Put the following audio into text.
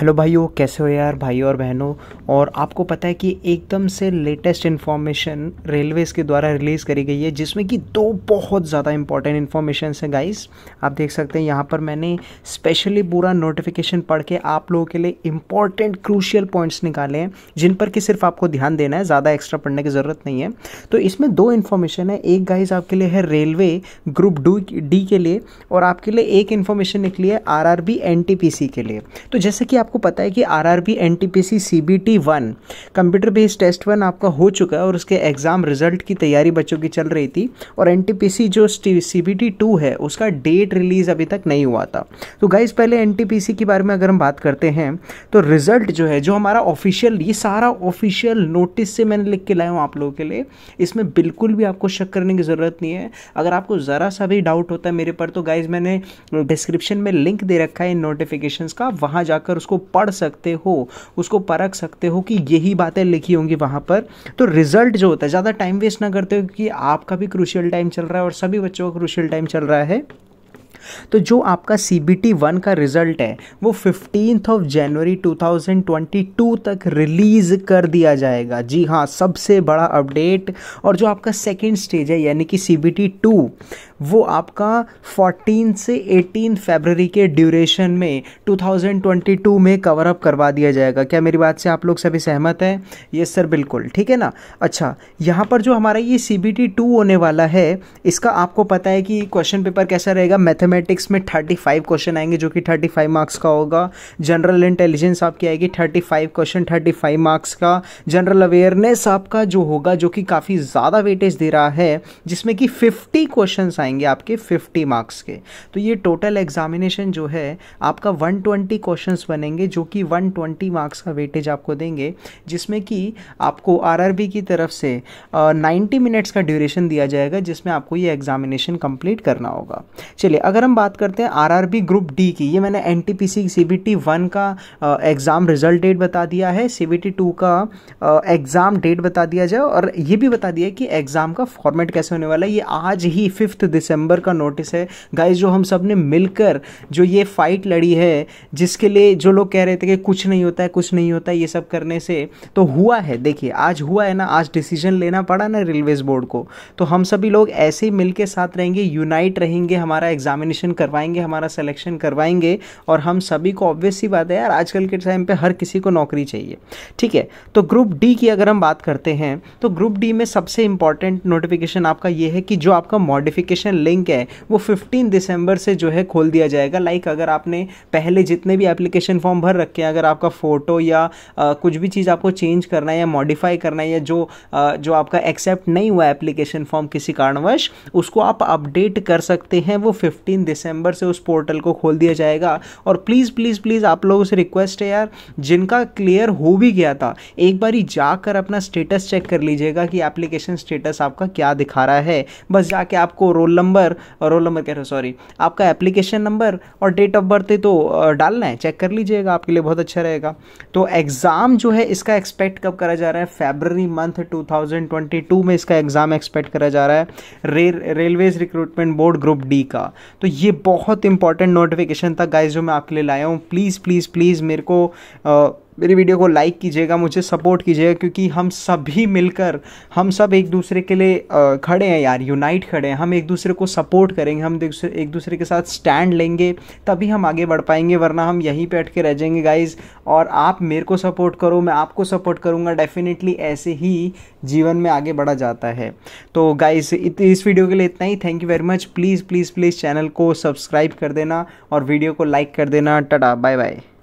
hello भाइयों कैसे हो यार भाई और बहनों और आपको पता है कि एकदम से लेटेस्ट इन्फॉर्मेशन रेलवेज़ के द्वारा रिलीज़ करी गई है जिसमें कि दो बहुत ज़्यादा इंपॉर्टेंट इन्फॉर्मेशन है गाइस आप देख सकते हैं यहाँ पर मैंने स्पेशली पूरा नोटिफिकेशन पढ़ के आप लोगों के लिए इंपॉर्टेंट क्रूशियल पॉइंट्स निकाले हैं जिन पर कि सिर्फ आपको ध्यान देना है ज़्यादा एक्स्ट्रा पढ़ने की ज़रूरत नहीं है तो इसमें दो इन्फॉर्मेशन है एक गाइज आपके लिए है रेलवे ग्रुप डी के लिए और आपके लिए एक इन्फॉर्मेशन निकली है आर के लिए तो जैसे कि आप आपको पता है कि R R B N T P C C B T one computer based test one आपका हो चुका है और उसके एग्ज़ाम रिजल्ट की तैयारी बच्चों की चल रही थी और एन टी पी सी जो सी बी टी टू है उसका डेट रिलीज़ अभी तक नहीं हुआ था तो गाइज पहले एन टी पी सी के बारे में अगर हम बात करते हैं तो रिजल्ट जो है जो हमारा ऑफिशियल ये सारा ऑफिशियल नोटिस से मैंने लिख के लाया हूँ आप लोगों के लिए इसमें बिल्कुल भी आपको शक करने की ज़रूरत नहीं है अगर आपको ज़रा सा भी डाउट होता है मेरे पर तो गाइज मैंने डिस्क्रिप्शन में लिंक दे रखा है इन नोटिफिकेशन का वहाँ जाकर उसको पढ़ सकते हो उसको परख सकते हो कि यही बातें लिखी होंगी वहाँ पर तो रिजल्ट जो होता है ज़्यादा टाइम वेस्ट ना करते हो क्योंकि आपका भी क्रूशियल टाइम चल रहा है और सभी बच्चों का क्रूशियल टाइम चल रहा है तो जो आपका सी बी टी वन का रिजल्ट है वो fifteen of January two thousand twenty two तक रिलीज़ कर दिया जाएगा जी हाँ सबसे बड़ा अपडेट और जो आपका सेकेंड स्टेज है यानी कि सी बी टी टू वो आपका फोर्टीन से एटीन फेबररी के ड्यूरेशन में टू थाउजेंड ट्वेंटी टू में कवर अप करवा दिया जाएगा क्या मेरी बात से आप लोग सभी सहमत हैं ये सर बिल्कुल ठीक है ना अच्छा यहाँ पर जो हमारा ये सी बी टी टू होने वाला है इसका आपको पता है कि क्वेश्चन पेपर कैसा रहेगा मैथम मैथमेटिक्स में थर्टी फाइव क्वेश्चन आएंगे जो कि थर्टी फाइव मार्क्स का होगा जनरल इंटेलिजेंस आपकी आएगी thirty five question thirty five marks का जनरल अवेयरनेस आपका जो होगा जो कि काफ़ी ज़्यादा वेटेज दे रहा है जिसमें कि फिफ्टी क्वेश्चन आएंगे आपके फिफ्टी मार्क्स के तो ये टोटल एग्जामिनेशन जो है आपका वन ट्वेंटी क्वेश्चन बनेंगे जो कि वन ट्वेंटी मार्क्स का वेटेज आपको देंगे जिसमें कि आपको आर की तरफ से नाइन्टी मिनट्स का ड्यूरेशन दिया जाएगा जिसमें आपको ये एग्जामिनेशन कंप्लीट करना होगा चलिए अगर अगर हम बात करते हैं आरआरबी ग्रुप डी की ये मैंने N T P C C B T one का एग्ज़ाम रिजल्ट डेट बता दिया है सी बी टी टू का एग्ज़ाम डेट बता दिया जाए और ये भी बता दिया कि एग्ज़ाम का फॉर्मेट कैसे होने वाला है ये आज ही फिफ्थ दिसंबर का नोटिस है गाइज जो हम सब ने मिलकर जो ये फाइट लड़ी है जिसके लिए जो लोग कह रहे थे कि कुछ नहीं होता है कुछ नहीं होता है ये सब करने से तो हुआ है देखिए आज हुआ है ना आज डिसीजन लेना पड़ा ना रेलवेज बोर्ड को तो हम सभी लोग ऐसे ही मिल के साथ रहेंगे यूनाइट रहेंगे हमारा एग्जामिन एग्जामिनेशन करवाएंगे हमारा सिलेक्शन करवाएंगे और हम सभी को ऑब्वियस ही बात है यार आजकल के टाइम पे हर किसी को नौकरी चाहिए ठीक है तो ग्रुप डी की अगर हम बात करते हैं तो ग्रुप डी में सबसे इंपॉर्टेंट नोटिफिकेशन आपका ये है कि जो आपका मॉडिफिकेशन लिंक है वो फिफ्टीन दिसंबर से जो है खोल दिया जाएगा लाइक अगर आपने पहले जितने भी एप्लीकेशन फॉर्म भर रखे हैं अगर आपका फ़ोटो या आ, कुछ भी चीज़ आपको चेंज करना है या मॉडिफाई करना है या जो आ, जो आपका एक्सेप्ट नहीं हुआ एप्लीकेशन फॉर्म किसी कारणवश उसको आप अपडेट कर सकते हैं वो फिफ्टीन तीन दिसंबर से उस पोर्टल को खोल दिया जाएगा और प्लीज़ प्लीज़ प्लीज़ आप लोगों से रिक्वेस्ट है यार जिनका क्लियर हो भी गया था एक बार ही जाकर अपना स्टेटस चेक कर लीजिएगा कि एप्लीकेशन स्टेटस आपका क्या दिखा रहा है बस जाके आपको रोल नंबर रोल नंबर कह रहे हो सॉरी आपका एप्लीकेशन नंबर और डेट ऑफ बर्थ तो डालना है चेक कर लीजिएगा आपके लिए बहुत अच्छा रहेगा तो एग्ज़ाम जो है इसका एक्सपेक्ट कब करा जा रहा है फेबररी मंथ टू में इसका एग्ज़ाम एक्सपेक्ट करा जा रहा है रे railways recruitment board group D का तो तो ये बहुत इंपॉर्टेंट नोटिफिकेशन था गाइज जो मैं आपके लिए लाया हूँ प्लीज़ प्लीज़ प्लीज़ मेरे को मेरी वीडियो को लाइक कीजिएगा मुझे सपोर्ट कीजिएगा क्योंकि हम सभी मिलकर हम सब एक दूसरे के लिए खड़े हैं यार यूनाइट खड़े हैं हम एक दूसरे को सपोर्ट करेंगे हम एक दूसरे के साथ स्टैंड लेंगे तभी हम आगे बढ़ पाएंगे वरना हम यहीं बैठ के रह जाएंगे गाइज और आप मेरे को सपोर्ट करो मैं आपको सपोर्ट करूँगा डेफिनेटली ऐसे ही जीवन में आगे बढ़ा जाता है तो गाइज इस वीडियो के लिए इतना ही thank you very much please please please channel को सब्सक्राइब कर देना और वीडियो को लाइक कर देना टटा बाय बाय